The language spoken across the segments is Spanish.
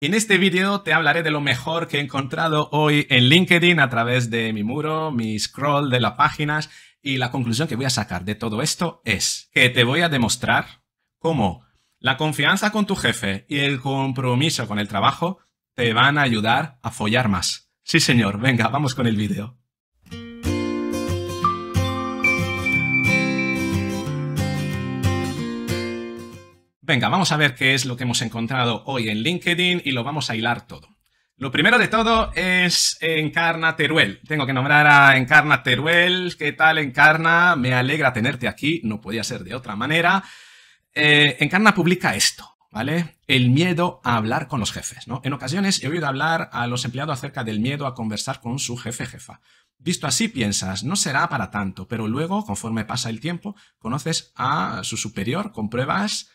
En este vídeo te hablaré de lo mejor que he encontrado hoy en LinkedIn a través de mi muro, mi scroll de las páginas y la conclusión que voy a sacar de todo esto es que te voy a demostrar cómo la confianza con tu jefe y el compromiso con el trabajo te van a ayudar a follar más. Sí señor, venga, vamos con el vídeo. Venga, vamos a ver qué es lo que hemos encontrado hoy en LinkedIn y lo vamos a hilar todo. Lo primero de todo es Encarna Teruel. Tengo que nombrar a Encarna Teruel. ¿Qué tal, Encarna? Me alegra tenerte aquí, no podía ser de otra manera. Eh, Encarna publica esto, ¿vale? El miedo a hablar con los jefes, En ocasiones he oído hablar a los empleados acerca del miedo a conversar con su jefe jefa. Visto así piensas, no será para tanto, pero luego, conforme pasa el tiempo, conoces a su superior, compruebas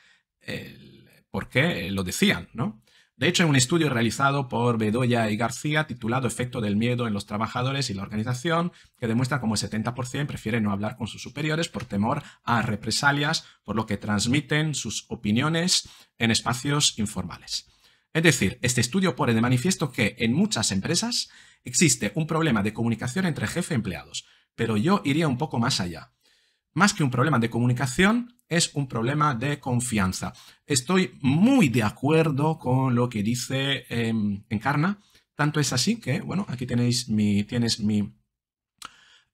¿Por qué? Eh, lo decían, ¿no? De hecho, hay un estudio realizado por Bedoya y García titulado Efecto del miedo en los trabajadores y la organización, que demuestra como el 70% prefiere no hablar con sus superiores por temor a represalias por lo que transmiten sus opiniones en espacios informales. Es decir, este estudio pone de manifiesto que en muchas empresas existe un problema de comunicación entre jefe y empleados, pero yo iría un poco más allá más que un problema de comunicación, es un problema de confianza. Estoy muy de acuerdo con lo que dice em, Encarna. Tanto es así que, bueno, aquí tenéis mi, tienes mi,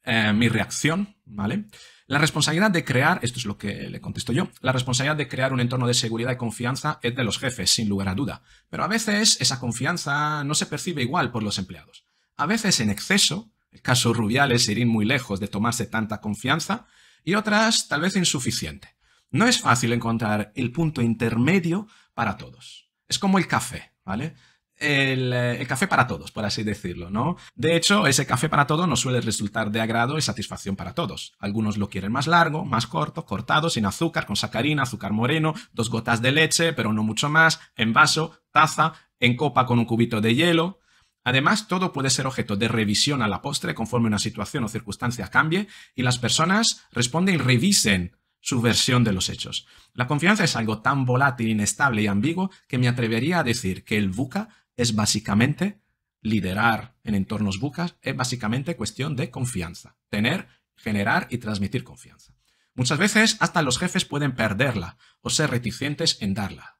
eh, mi reacción, ¿vale? La responsabilidad de crear, esto es lo que le contesto yo, la responsabilidad de crear un entorno de seguridad y confianza es de los jefes, sin lugar a duda. Pero a veces esa confianza no se percibe igual por los empleados. A veces en exceso, el caso Rubiales, ir muy lejos de tomarse tanta confianza, y otras tal vez insuficiente. No es fácil encontrar el punto intermedio para todos. Es como el café, ¿vale? El, eh, café para todos, por así decirlo, ¿no? De hecho, ese café para todos no suele resultar de agrado y satisfacción para todos. Algunos lo quieren más largo, más corto, cortado, sin azúcar, con sacarina, azúcar moreno, dos gotas de leche, pero no mucho más, en vaso, taza, en copa con un cubito de hielo, Además, todo puede ser objeto de revisión a la postre conforme una situación o circunstancia cambie y las personas responden y revisen su versión de los hechos. La confianza es algo tan volátil, inestable y ambiguo que me atrevería a decir que el buca es básicamente liderar en entornos bucas, es básicamente cuestión de confianza, tener, generar y transmitir confianza. Muchas veces hasta los jefes pueden perderla o ser reticentes en darla.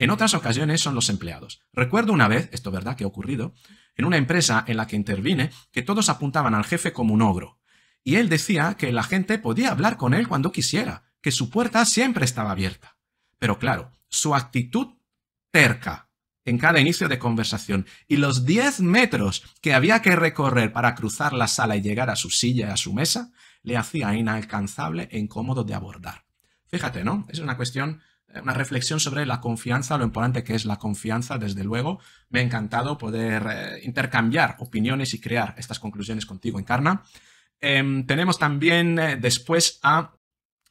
En otras ocasiones son los empleados. Recuerdo una vez, esto es verdad que ha ocurrido, en una empresa en la que intervine, que todos apuntaban al jefe como un ogro. Y él decía que la gente podía hablar con él cuando quisiera, que su puerta siempre estaba abierta. Pero claro, su actitud terca en cada inicio de conversación y los 10 metros que había que recorrer para cruzar la sala y llegar a su silla y a su mesa, le hacía inalcanzable e incómodo de abordar. Fíjate, ¿no? Es una cuestión una reflexión sobre la confianza, lo importante que es la confianza, desde luego. Me ha encantado poder eh, intercambiar opiniones y crear estas conclusiones contigo, Encarna. Em, tenemos también eh, después a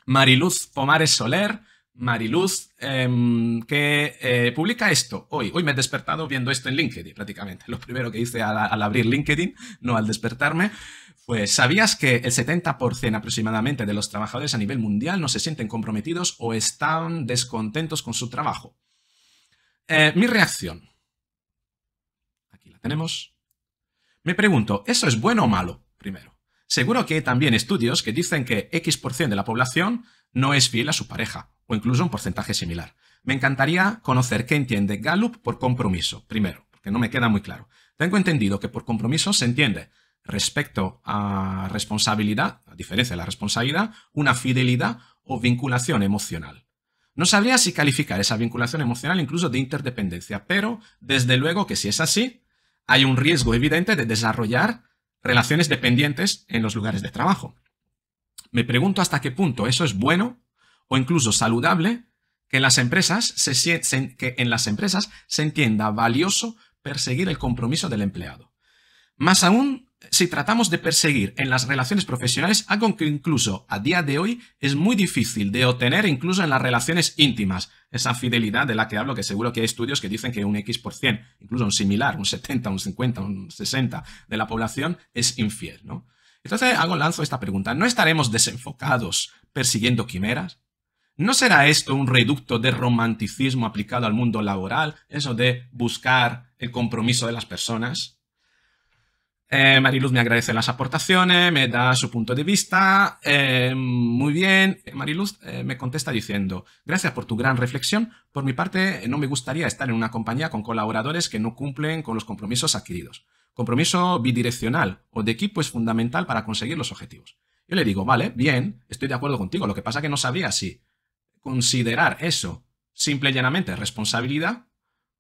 Mariluz Pomares Soler. Mariluz, em, que eh, publica esto hoy. Hoy me he despertado viendo esto en LinkedIn, prácticamente. Lo primero que hice al abrir LinkedIn, no al despertarme. Pues, ¿sabías que el 70% aproximadamente de los trabajadores a nivel mundial no se sienten comprometidos o están descontentos con su trabajo? Eh, mi reacción. Aquí la tenemos. Me pregunto, ¿eso es bueno o malo? Primero. Seguro que hay también estudios que dicen que X% de la población no es fiel a su pareja, o incluso un porcentaje similar. Me encantaría conocer qué entiende Gallup por compromiso, primero, porque no me queda muy claro. Tengo entendido que por compromiso se entiende respecto a responsabilidad, a diferencia de la responsabilidad, una fidelidad o vinculación emocional. No sabría si calificar esa vinculación emocional incluso de interdependencia, pero desde luego que si es así, hay un riesgo evidente de desarrollar relaciones dependientes en los lugares de trabajo. Me pregunto hasta qué punto eso es bueno o incluso saludable que en las empresas se, entienda valioso perseguir el compromiso del empleado. Más aún si tratamos de perseguir en las relaciones profesionales algo que incluso a día de hoy es muy difícil de obtener incluso en las relaciones íntimas, esa fidelidad de la que hablo, que seguro que hay estudios que dicen que un X por cien, incluso un similar, un 70, un 50, un 60 de la población es infiel, ¿no? Entonces hago, lanzo esta pregunta, ¿no estaremos desenfocados persiguiendo quimeras? ¿No será esto un reducto de romanticismo aplicado al mundo laboral, eso de buscar el compromiso de las personas? Eh, Mariluz me agradece las aportaciones, me da su punto de vista. Eh, muy bien. Eh, Mariluz me contesta diciendo, gracias por tu gran reflexión. Por mi parte, no me gustaría estar en una compañía con colaboradores que no cumplen con los compromisos adquiridos. Compromiso bidireccional o de equipo es fundamental para conseguir los objetivos. Yo le digo, vale, bien, estoy de acuerdo contigo. Lo que pasa es que no sabía si considerar eso simple y llanamente responsabilidad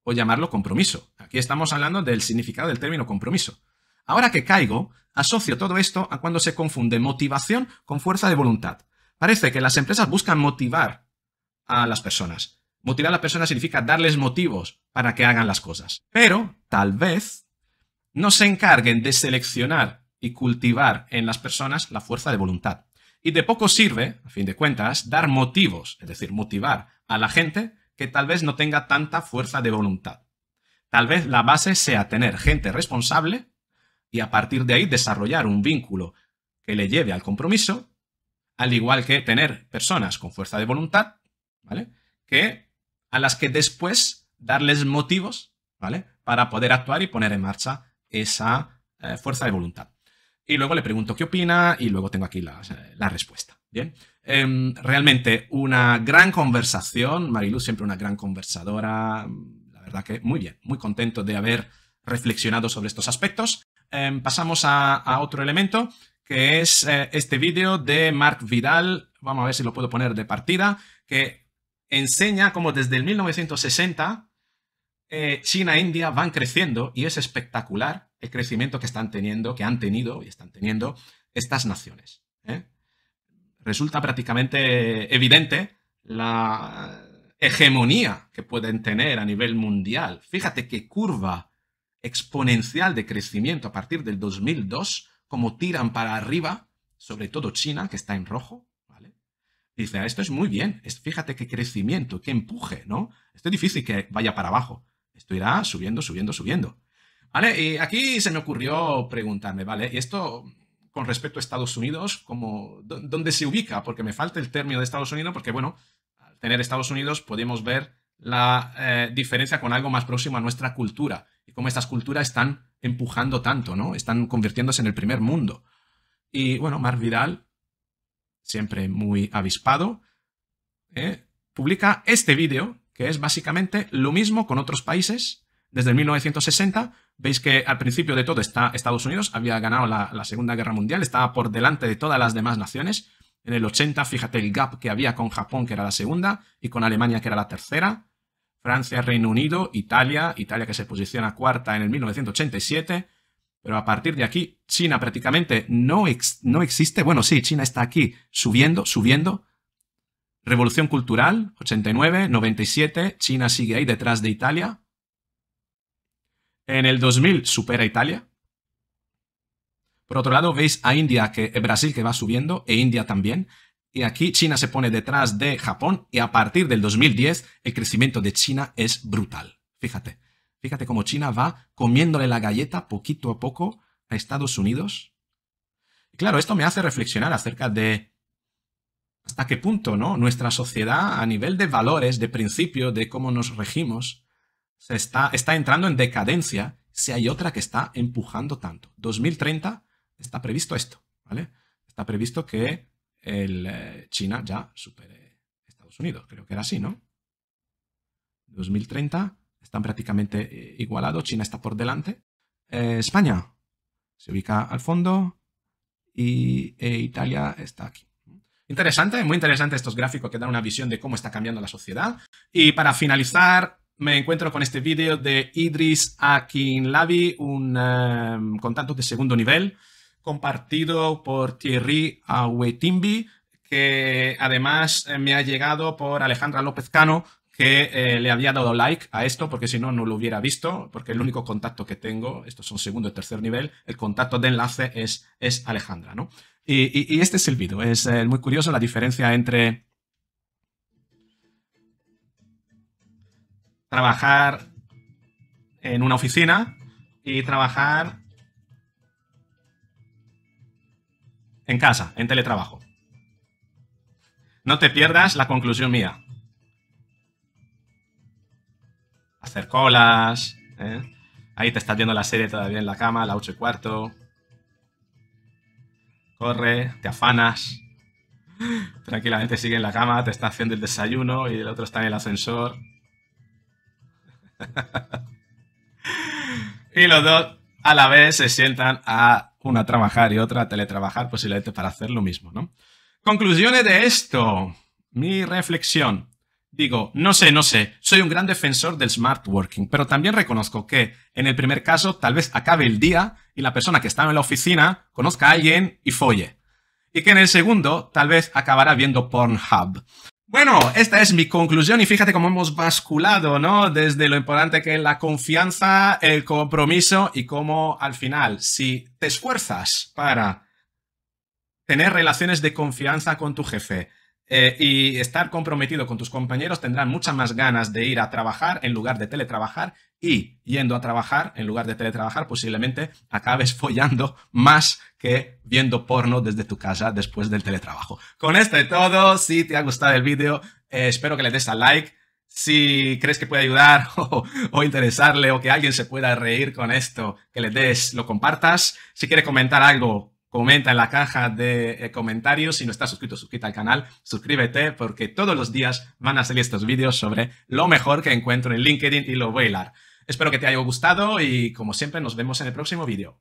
o llamarlo compromiso. Aquí estamos hablando del significado del término compromiso. Ahora que caigo, asocio todo esto a cuando se confunde motivación con fuerza de voluntad. Parece que las empresas buscan motivar a las personas. Motivar a las personas significa darles motivos para que hagan las cosas. Pero, tal vez, no se encarguen de seleccionar y cultivar en las personas la fuerza de voluntad. Y de poco sirve, a fin de cuentas, dar motivos, es decir, motivar a la gente que tal vez no tenga tanta fuerza de voluntad. Tal vez la base sea tener gente responsable y a partir de ahí desarrollar un vínculo que le lleve al compromiso, al igual que tener personas con fuerza de voluntad, ¿vale? Que a las que después darles motivos, ¿vale? Para poder actuar y poner en marcha esa eh, fuerza de voluntad. Y luego le pregunto qué opina y luego tengo aquí la, respuesta. Bien. Em, realmente una gran conversación. Marilu siempre una gran conversadora. La verdad que muy bien, muy contento de haber reflexionado sobre estos aspectos. Em, pasamos a, otro elemento, que es eh, este vídeo de Mark Vidal, vamos a ver si lo puedo poner de partida, que enseña cómo desde el 1960 eh, China e India van creciendo y es espectacular el crecimiento que están teniendo, que han tenido y están teniendo estas naciones. ¿eh? Resulta prácticamente evidente la hegemonía que pueden tener a nivel mundial. Fíjate qué curva exponencial de crecimiento a partir del 2002, como tiran para arriba, sobre todo China, que está en rojo, ¿vale? dice, ah, esto es muy bien, fíjate qué crecimiento, qué empuje, ¿no? Esto es difícil que vaya para abajo, esto irá subiendo, subiendo, subiendo. ¿Vale? Y aquí se me ocurrió preguntarme, ¿vale? Y esto con respecto a Estados Unidos, como, ¿dónde se ubica? Porque me falta el término de Estados Unidos, porque bueno, al tener Estados Unidos podemos ver la eh, diferencia con algo más próximo a nuestra cultura cómo estas culturas están empujando tanto, ¿no? Están convirtiéndose en el primer mundo. Y bueno, Marc Vidal, siempre muy avispado, eh, publica este vídeo, que es básicamente lo mismo con otros países. Desde 1960, veis que al principio de todo está Estados Unidos, había ganado la, la Segunda Guerra Mundial, estaba por delante de todas las demás naciones. En el 80, fíjate el gap que había con Japón, que era la segunda, y con Alemania, que era la tercera. Francia, Reino Unido, Italia, Italia que se posiciona cuarta en el 1987, pero a partir de aquí China prácticamente no, no existe. Bueno, sí, China está aquí subiendo, subiendo. Revolución Cultural, 89, 97, China sigue ahí detrás de Italia. En el 2000 supera Italia. Por otro lado, veis a India, que, eh, Brasil que va subiendo, e India también. Y aquí China se pone detrás de Japón y a partir del 2010 el crecimiento de China es brutal. Fíjate, fíjate cómo China va comiéndole la galleta poquito a poco a Estados Unidos. Y claro, esto me hace reflexionar acerca de hasta qué punto, ¿no? Nuestra sociedad a nivel de valores, de principio, de cómo nos regimos, está, está entrando en decadencia si hay otra que está empujando tanto. 2030 está previsto esto, ¿vale? Está previsto que el, eh, China ya supere Estados Unidos. Creo que era así, ¿no? 2030 están prácticamente eh, igualados. China está por delante. Eh, España se ubica al fondo y Italia está aquí. Interesante, muy interesante estos gráficos que dan una visión de cómo está cambiando la sociedad. Y para finalizar, me encuentro con este vídeo de Idris Akinlavi, un contacto de segundo nivel compartido por Thierry Awetimbi, que además eh, me ha llegado por Alejandra López Cano, que eh, le había dado like a esto, porque si no, no lo hubiera visto, porque el único contacto que tengo, estos son segundo y tercer nivel, el contacto de enlace es, es Alejandra, ¿no? Y, este es el vídeo, es eh, muy curioso la diferencia entre trabajar en una oficina y trabajar en casa, en teletrabajo. No te pierdas la conclusión mía. Hacer colas. ¿eh? Ahí te estás viendo la serie todavía en la cama, la 8 y cuarto. Corre, te afanas. Tranquilamente sigue en la cama, te está haciendo el desayuno y el otro está en el ascensor. y los dos a la vez se sientan a una a trabajar y otra a teletrabajar posiblemente para hacer lo mismo, ¿no? Conclusiones de esto. Mi reflexión. Digo, no sé, no sé, soy un gran defensor del smart working, pero también reconozco que en el primer caso tal vez acabe el día y la persona que está en la oficina conozca a alguien y folle. Y que en el segundo tal vez acabará viendo Pornhub. Bueno, esta es mi conclusión y fíjate cómo hemos basculado, ¿no? Desde lo importante que es la confianza, el compromiso y cómo al final, si te esfuerzas para tener relaciones de confianza con tu jefe, eh, y estar comprometido con tus compañeros tendrán muchas más ganas de ir a trabajar en lugar de teletrabajar y yendo a trabajar en lugar de teletrabajar posiblemente acabes follando más que viendo porno desde tu casa después del teletrabajo. Con esto de todo, si te ha gustado el vídeo, eh, espero que le des al like. Si crees que puede ayudar o, o, interesarle o que alguien se pueda reír con esto, que le des, lo compartas. Si quiere comentar algo, comenta en la caja de eh, comentarios. Si no estás suscrito, suscríbete al canal, suscríbete porque todos los días van a salir estos vídeos sobre lo mejor que encuentro en LinkedIn y lo voy a hilar. Espero que te haya gustado y como siempre nos vemos en el próximo vídeo.